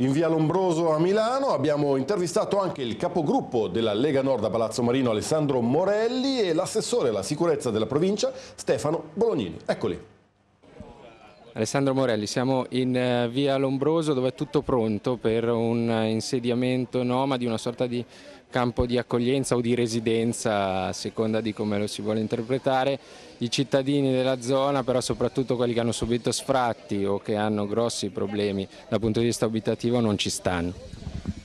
in via Lombroso a Milano. Abbiamo intervistato anche il capogruppo della Lega Nord a Palazzo Marino Alessandro Morelli e l'assessore alla sicurezza della provincia Stefano Bolognini. Eccoli. Alessandro Morelli, siamo in eh, via Lombroso dove è tutto pronto per un eh, insediamento nomadi, una sorta di campo di accoglienza o di residenza a seconda di come lo si vuole interpretare. I cittadini della zona, però soprattutto quelli che hanno subito sfratti o che hanno grossi problemi dal punto di vista abitativo non ci stanno.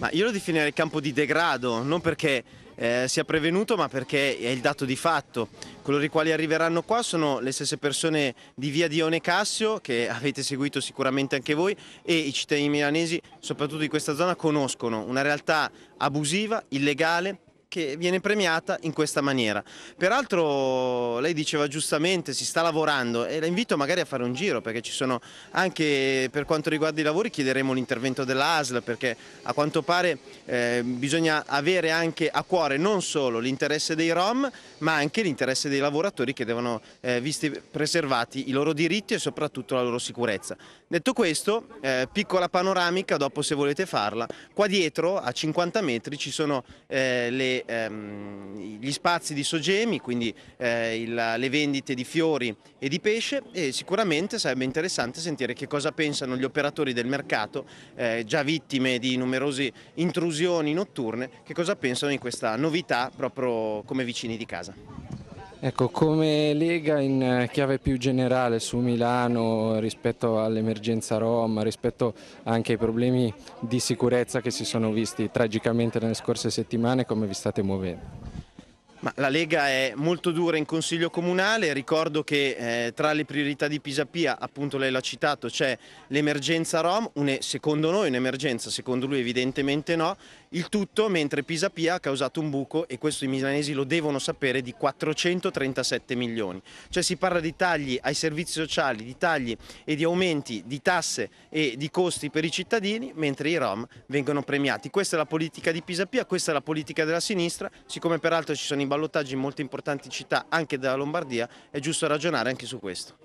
Ma io lo definirei campo di degrado, non perché eh, sia prevenuto ma perché è il dato di fatto. Coloro i quali arriveranno qua sono le stesse persone di via Dione Cassio che avete seguito sicuramente anche voi e i cittadini milanesi soprattutto di questa zona conoscono una realtà abusiva, illegale che viene premiata in questa maniera. Peraltro lei diceva giustamente si sta lavorando e la invito magari a fare un giro perché ci sono anche per quanto riguarda i lavori chiederemo l'intervento dell'ASL perché a quanto pare eh, bisogna avere anche a cuore non solo l'interesse dei Rom ma anche l'interesse dei lavoratori che devono eh, visti preservati i loro diritti e soprattutto la loro sicurezza. Detto questo, eh, piccola panoramica dopo se volete farla, qua dietro a 50 metri ci sono eh, le ehm, gli spazi di sogemi, quindi eh, il, le vendite di fiori e di pesce e sicuramente sarebbe interessante sentire che cosa pensano gli operatori del mercato, eh, già vittime di numerose intrusioni notturne, che cosa pensano di questa novità proprio come vicini di casa. Ecco, come Lega in eh, chiave più generale su Milano rispetto all'emergenza Rom, rispetto anche ai problemi di sicurezza che si sono visti tragicamente nelle scorse settimane, come vi state muovendo? Ma la Lega è molto dura in Consiglio Comunale, ricordo che eh, tra le priorità di Pisapia, appunto lei l'ha citato, c'è l'emergenza Rom, une, secondo noi un'emergenza, secondo lui evidentemente no, il tutto mentre Pisa Pia ha causato un buco, e questo i milanesi lo devono sapere, di 437 milioni. Cioè si parla di tagli ai servizi sociali, di tagli e di aumenti di tasse e di costi per i cittadini, mentre i Rom vengono premiati. Questa è la politica di Pisa Pia, questa è la politica della sinistra, siccome peraltro ci sono i ballottaggi in molte importanti città anche della Lombardia, è giusto ragionare anche su questo.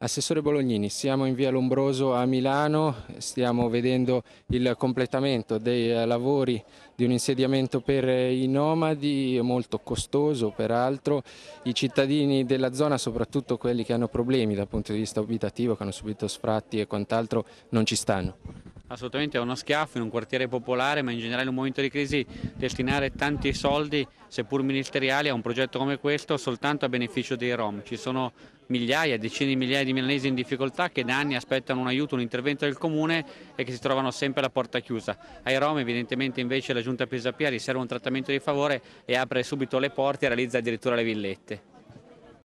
Assessore Bolognini, siamo in via Lombroso a Milano, stiamo vedendo il completamento dei lavori di un insediamento per i nomadi, molto costoso peraltro. I cittadini della zona, soprattutto quelli che hanno problemi dal punto di vista abitativo, che hanno subito sfratti e quant'altro, non ci stanno assolutamente è uno schiaffo in un quartiere popolare, ma in generale in un momento di crisi destinare tanti soldi, seppur ministeriali, a un progetto come questo soltanto a beneficio dei Rom. Ci sono migliaia, decine di migliaia di milanesi in difficoltà che da anni aspettano un aiuto, un intervento del comune e che si trovano sempre alla porta chiusa. Ai Rom evidentemente invece la giunta Pisapia riserva un trattamento di favore e apre subito le porte e realizza addirittura le villette.